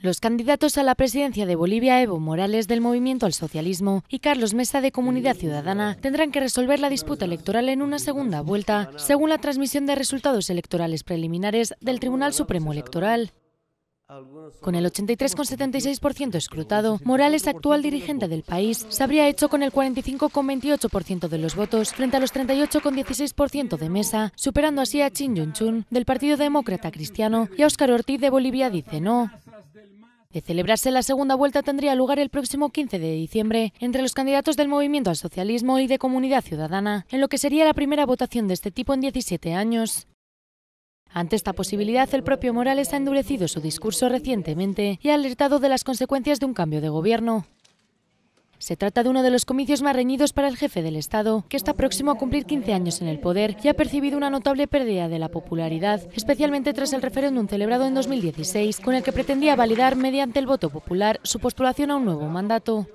Los candidatos a la presidencia de Bolivia, Evo Morales del Movimiento al Socialismo y Carlos Mesa de Comunidad Ciudadana, tendrán que resolver la disputa electoral en una segunda vuelta, según la transmisión de resultados electorales preliminares del Tribunal Supremo Electoral. Con el 83,76% escrutado, Morales, actual dirigente del país, se habría hecho con el 45,28% de los votos frente a los 38,16% de Mesa, superando así a Chin Yun-chun del Partido Demócrata Cristiano y a Óscar Ortiz de Bolivia dice no celebrarse la segunda vuelta tendría lugar el próximo 15 de diciembre entre los candidatos del Movimiento al Socialismo y de Comunidad Ciudadana, en lo que sería la primera votación de este tipo en 17 años. Ante esta posibilidad, el propio Morales ha endurecido su discurso recientemente y ha alertado de las consecuencias de un cambio de gobierno. Se trata de uno de los comicios más reñidos para el jefe del Estado, que está próximo a cumplir 15 años en el poder y ha percibido una notable pérdida de la popularidad, especialmente tras el referéndum celebrado en 2016, con el que pretendía validar mediante el voto popular su postulación a un nuevo mandato.